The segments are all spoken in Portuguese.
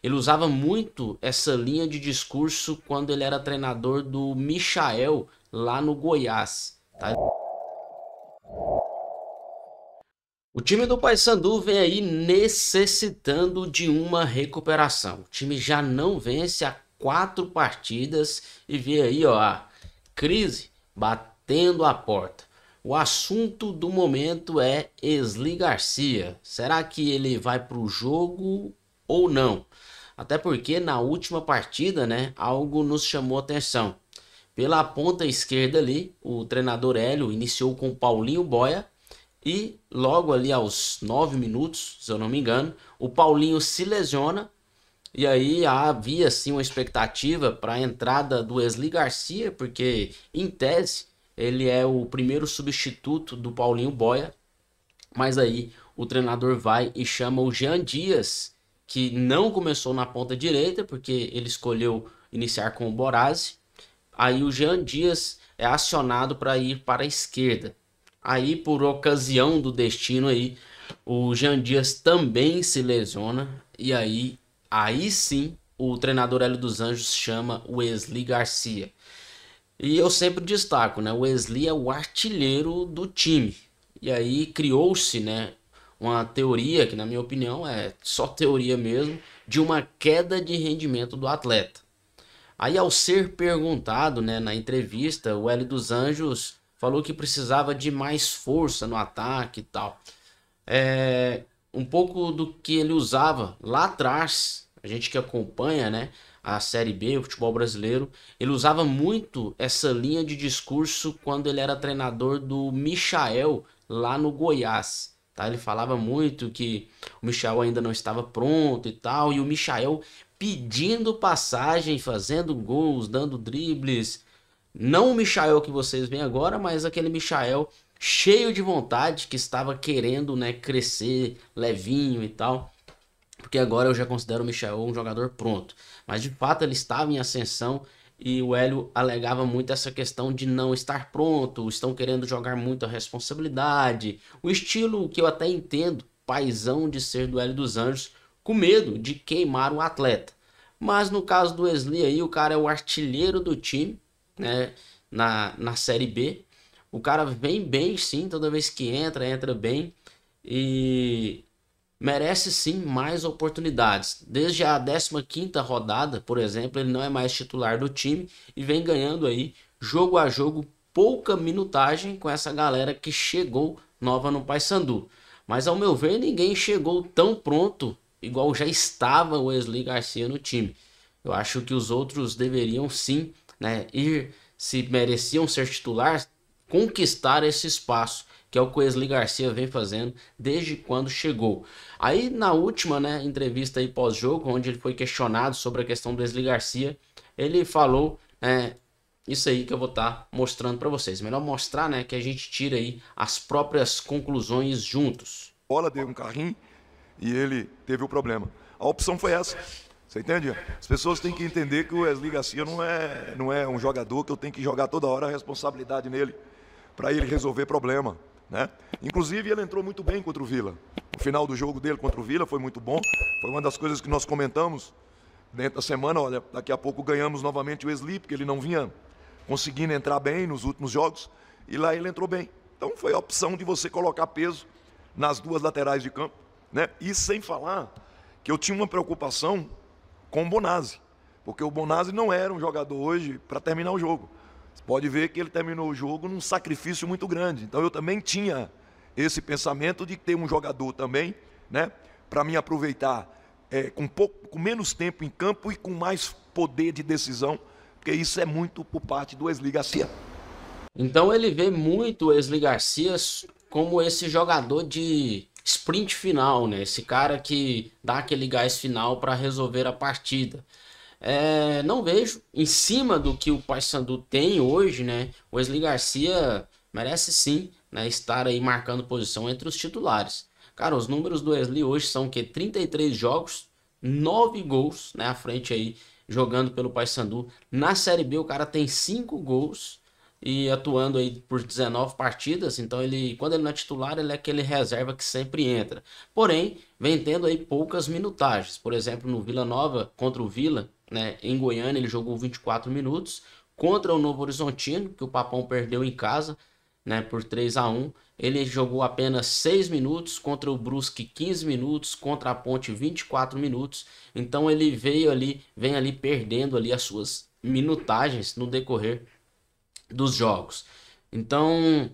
Ele usava muito essa linha de discurso quando ele era treinador do Michael lá no Goiás. Tá? O time do Paysandu vem aí necessitando de uma recuperação. O time já não vence há quatro partidas e vê aí ó, a crise batendo a porta. O assunto do momento é Esli Garcia. Será que ele vai para o jogo ou não. Até porque na última partida, né, algo nos chamou atenção. Pela ponta esquerda ali, o treinador Hélio iniciou com Paulinho Boia e logo ali aos 9 minutos, se eu não me engano, o Paulinho se lesiona e aí havia sim uma expectativa para a entrada do Wesley Garcia, porque em tese ele é o primeiro substituto do Paulinho Boia. Mas aí o treinador vai e chama o Jean Dias que não começou na ponta direita, porque ele escolheu iniciar com o Borazzi. Aí o Jean Dias é acionado para ir para a esquerda. Aí, por ocasião do destino aí, o Jean Dias também se lesiona. E aí, aí sim, o treinador Hélio dos Anjos chama Wesley Garcia. E eu sempre destaco, né? Wesley é o artilheiro do time. E aí criou-se, né? uma teoria, que na minha opinião é só teoria mesmo, de uma queda de rendimento do atleta. Aí, ao ser perguntado né, na entrevista, o L dos Anjos falou que precisava de mais força no ataque e tal. É, um pouco do que ele usava lá atrás, a gente que acompanha né, a Série B, o futebol brasileiro, ele usava muito essa linha de discurso quando ele era treinador do Michael lá no Goiás. Tá? Ele falava muito que o Michel ainda não estava pronto e tal, e o Michael pedindo passagem, fazendo gols, dando dribles. Não o Michael que vocês veem agora, mas aquele Michael cheio de vontade, que estava querendo né, crescer levinho e tal. Porque agora eu já considero o Michael um jogador pronto. Mas de fato ele estava em ascensão e o Hélio alegava muito essa questão de não estar pronto, estão querendo jogar muito a responsabilidade. O estilo que eu até entendo, paisão de ser do Hélio dos Anjos, com medo de queimar o atleta. Mas no caso do Wesley aí, o cara é o artilheiro do time, né, na, na Série B. O cara vem bem sim, toda vez que entra, entra bem. E merece sim mais oportunidades. Desde a 15ª rodada, por exemplo, ele não é mais titular do time e vem ganhando aí jogo a jogo pouca minutagem com essa galera que chegou nova no Paysandu. Mas ao meu ver, ninguém chegou tão pronto igual já estava o Wesley Garcia no time. Eu acho que os outros deveriam sim, né, ir se mereciam ser titular, conquistar esse espaço que é o que o Wesley Garcia vem fazendo desde quando chegou. Aí na última né, entrevista aí pós-jogo, onde ele foi questionado sobre a questão do Wesley Garcia, ele falou é, isso aí que eu vou estar tá mostrando para vocês. Melhor mostrar né, que a gente tira aí as próprias conclusões juntos. A bola deu um carrinho e ele teve o problema. A opção foi essa. Você entende? As pessoas têm que entender que o Wesley Garcia não é, não é um jogador que eu tenho que jogar toda hora a responsabilidade nele para ele resolver problema. Né? Inclusive, ele entrou muito bem contra o Vila. O final do jogo dele contra o Vila foi muito bom. Foi uma das coisas que nós comentamos dentro da semana. Olha, daqui a pouco ganhamos novamente o Sleep, porque ele não vinha conseguindo entrar bem nos últimos jogos. E lá ele entrou bem. Então, foi a opção de você colocar peso nas duas laterais de campo. Né? E sem falar que eu tinha uma preocupação com o Bonazzi. Porque o Bonazzi não era um jogador hoje para terminar o jogo. Você pode ver que ele terminou o jogo num sacrifício muito grande. Então eu também tinha esse pensamento de ter um jogador também, né, para me aproveitar é, com, pouco, com menos tempo em campo e com mais poder de decisão, porque isso é muito por parte do Wesley Garcia. Então ele vê muito o Wesley Garcia como esse jogador de sprint final, né? Esse cara que dá aquele gás final para resolver a partida. É, não vejo em cima do que o Paysandu tem hoje, né? O Wesley Garcia merece sim né, estar aí marcando posição entre os titulares. Cara, os números do Wesley hoje são que 33 jogos, 9 gols, né, à frente aí jogando pelo Paysandu. Na Série B o cara tem 5 gols e atuando aí por 19 partidas, então ele, quando ele não é titular, ele é aquele reserva que sempre entra. Porém, vem tendo aí poucas minutagens. Por exemplo, no Vila Nova contra o Vila, né, em Goiânia ele jogou 24 minutos contra o Novo Horizontino, que o Papão perdeu em casa, né, por 3 a 1. Ele jogou apenas 6 minutos contra o Brusque, 15 minutos contra a Ponte, 24 minutos. Então ele veio ali, vem ali perdendo ali as suas minutagens no decorrer dos jogos. Então,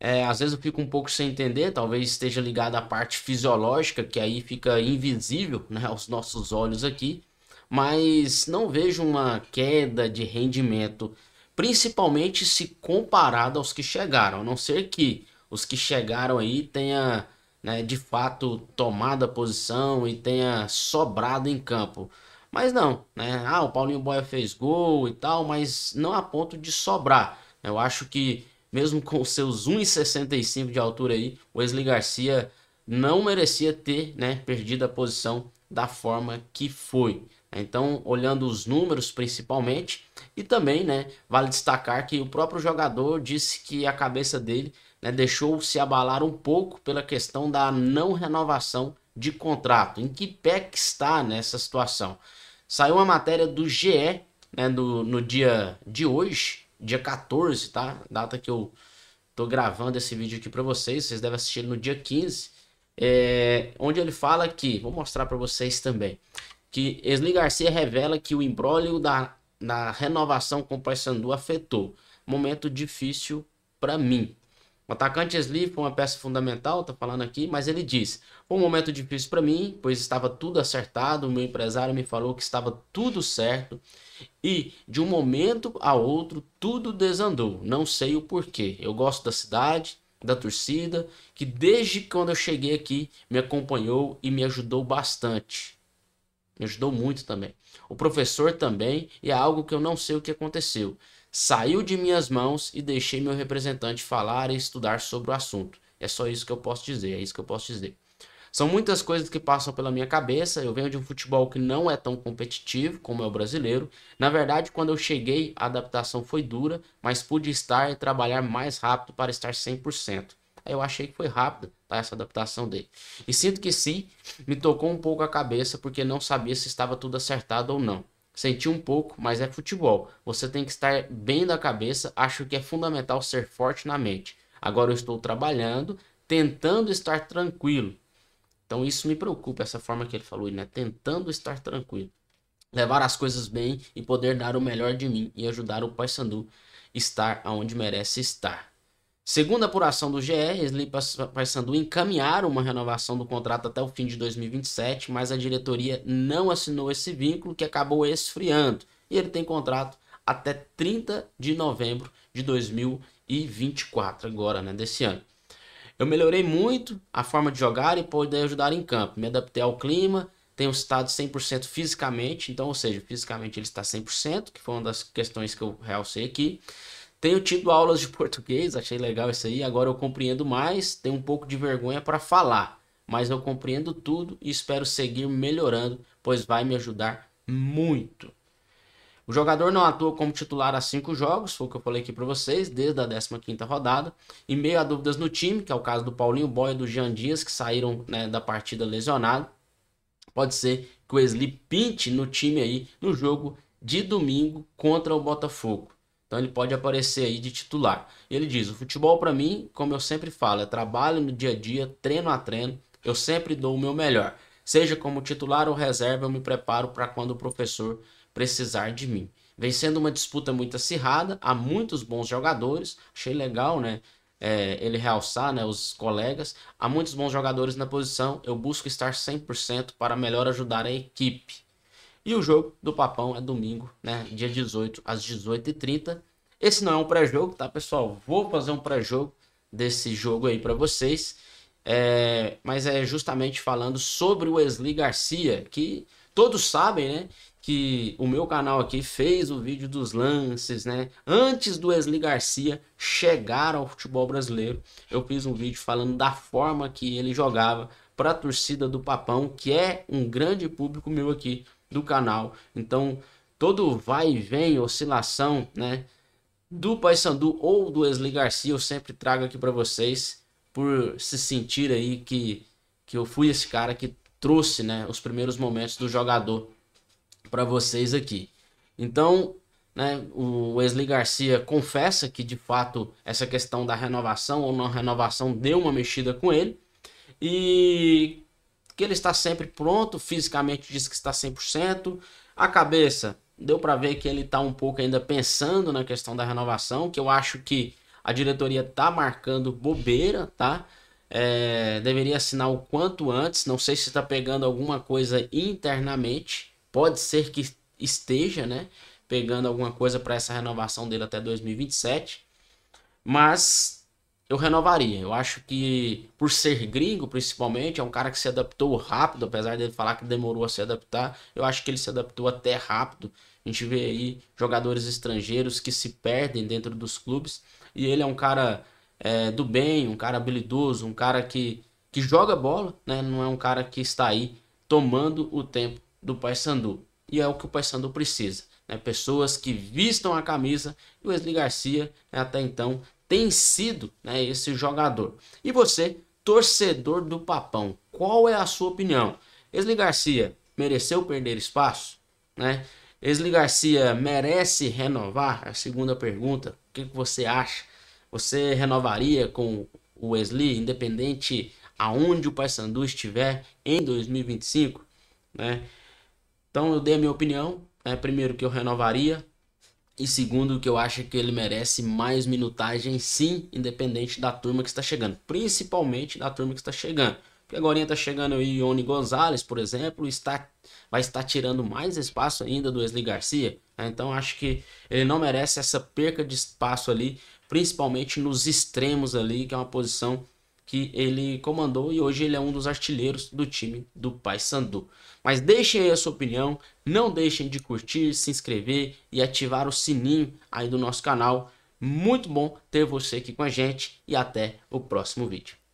é, às vezes eu fico um pouco sem entender, talvez esteja ligado à parte fisiológica, que aí fica invisível né, aos nossos olhos aqui, mas não vejo uma queda de rendimento, principalmente se comparado aos que chegaram, a não ser que os que chegaram aí tenha né, de fato tomado a posição e tenha sobrado em campo. Mas não, né? Ah, o Paulinho Boia fez gol e tal, mas não a ponto de sobrar. Eu acho que mesmo com seus 1,65 de altura aí, o Wesley Garcia não merecia ter, né, perdido a posição da forma que foi. Então, olhando os números principalmente, e também, né, vale destacar que o próprio jogador disse que a cabeça dele né, deixou se abalar um pouco pela questão da não renovação de contrato. Em que pé que está nessa situação? Saiu uma matéria do GE, né, no, no dia de hoje, dia 14, tá? Data que eu tô gravando esse vídeo aqui para vocês, vocês devem assistir no dia 15, é, onde ele fala que, vou mostrar para vocês também, que Esli Garcia revela que o imbróglio da, da renovação com o Paysandu afetou. Momento difícil para mim. O atacante Sli foi uma peça fundamental, tá falando aqui, mas ele diz: Foi um momento difícil para mim, pois estava tudo acertado, o meu empresário me falou que estava tudo certo e de um momento a outro tudo desandou. Não sei o porquê. Eu gosto da cidade, da torcida, que desde quando eu cheguei aqui me acompanhou e me ajudou bastante. Me ajudou muito também. O professor também, e é algo que eu não sei o que aconteceu saiu de minhas mãos e deixei meu representante falar e estudar sobre o assunto. É só isso que eu posso dizer, é isso que eu posso dizer. São muitas coisas que passam pela minha cabeça. Eu venho de um futebol que não é tão competitivo como é o brasileiro. Na verdade, quando eu cheguei, a adaptação foi dura, mas pude estar e trabalhar mais rápido para estar 100%. Aí eu achei que foi rápida tá, essa adaptação dele. E sinto que sim, me tocou um pouco a cabeça porque não sabia se estava tudo acertado ou não. Senti um pouco, mas é futebol. Você tem que estar bem da cabeça. Acho que é fundamental ser forte na mente. Agora eu estou trabalhando, tentando estar tranquilo. Então isso me preocupa, essa forma que ele falou, né? Tentando estar tranquilo. Levar as coisas bem e poder dar o melhor de mim e ajudar o Paysandu estar aonde merece estar. Segundo a apuração do GE, Esli e Paysandu encaminharam uma renovação do contrato até o fim de 2027, mas a diretoria não assinou esse vínculo que acabou esfriando. E ele tem contrato até 30 de novembro de 2024, agora, né, desse ano. Eu melhorei muito a forma de jogar e poder ajudar em campo. Me adaptei ao clima, tenho estado 100% fisicamente, então, ou seja, fisicamente ele está 100%, que foi uma das questões que eu realcei aqui. Tenho tido aulas de português, achei legal isso aí. Agora eu compreendo mais, tenho um pouco de vergonha para falar, mas eu compreendo tudo e espero seguir melhorando, pois vai me ajudar muito. O jogador não atua como titular há cinco jogos, foi o que eu falei aqui para vocês, desde a 15 quinta rodada. e meio a dúvidas no time, que é o caso do Paulinho Boy e do Jean Dias, que saíram né, da partida lesionado. Pode ser que o Wesley pinte no time aí no jogo de domingo contra o Botafogo. Então ele pode aparecer aí de titular. Ele diz: o futebol para mim, como eu sempre falo, é trabalho no dia a dia, treino a treino. Eu sempre dou o meu melhor. Seja como titular ou reserva, eu me preparo para quando o professor precisar de mim. Vencendo uma disputa muito acirrada, há muitos bons jogadores. Achei legal, né? É, ele realçar, né, os colegas. Há muitos bons jogadores na posição, eu busco estar 100% para melhor ajudar a equipe. E o jogo do Papão é domingo, né? Dia 18, às 18h30. Esse não é um pré-jogo, tá, pessoal? Vou fazer um pré-jogo desse jogo aí para vocês. É, mas é justamente falando sobre o Wesley Garcia, que todos sabem, né? Que o meu canal aqui fez o vídeo dos lances, né? Antes do Wesley Garcia chegar ao futebol brasileiro, eu fiz um vídeo falando da forma que ele jogava para a torcida do Papão, que é um grande público meu aqui do canal. Então, todo vai e vem, oscilação, né? Do Paysandu ou do Wesley Garcia, eu sempre trago aqui para vocês, por se sentir aí que, que eu fui esse cara que trouxe, né, os primeiros momentos do jogador para vocês aqui. Então, né, o Wesley Garcia confessa que de fato essa questão da renovação ou não renovação deu uma mexida com ele e que ele está sempre pronto, fisicamente diz que está 100%. A cabeça, deu para ver que ele está um pouco ainda pensando na questão da renovação, que eu acho que a diretoria está marcando bobeira, tá? É, deveria assinar o quanto antes. Não sei se está pegando alguma coisa internamente. Pode ser que esteja, né? Pegando alguma coisa para essa renovação dele até 2027. Mas eu renovaria. Eu acho que, por ser gringo, principalmente, é um cara que se adaptou rápido, apesar dele falar que demorou a se adaptar. Eu acho que ele se adaptou até rápido. A gente vê aí jogadores estrangeiros que se perdem dentro dos clubes. E ele é um cara é, do bem, um cara habilidoso, um cara que, que joga bola, né? Não é um cara que está aí tomando o tempo do Paysandu. E é o que o Paysandu precisa. Né, pessoas que vistam a camisa. E o Wesley Garcia né, até então tem sido né, esse jogador. E você, torcedor do Papão, qual é a sua opinião? Esli Garcia mereceu perder espaço? Né? Esli Garcia merece renovar? É a segunda pergunta, o que, você acha? Você renovaria com o Wesley, independente aonde o Paysandu estiver em 2025? Né? Então eu dei a minha opinião, né? primeiro que eu renovaria, e segundo, que eu acho é que ele merece mais minutagem, sim, independente da turma que está chegando. Principalmente da turma que está chegando. Porque agora está chegando o Ione Gonzalez, por exemplo, está, vai estar tirando mais espaço ainda do Wesley Garcia. Né? Então acho que ele não merece essa perca de espaço ali, principalmente nos extremos ali, que é uma posição que ele comandou e hoje ele é um dos artilheiros do time do Paysandu. Mas deixem aí a sua opinião, não deixem de curtir, se inscrever e ativar o sininho aí do nosso canal. Muito bom ter você aqui com a gente e até o próximo vídeo.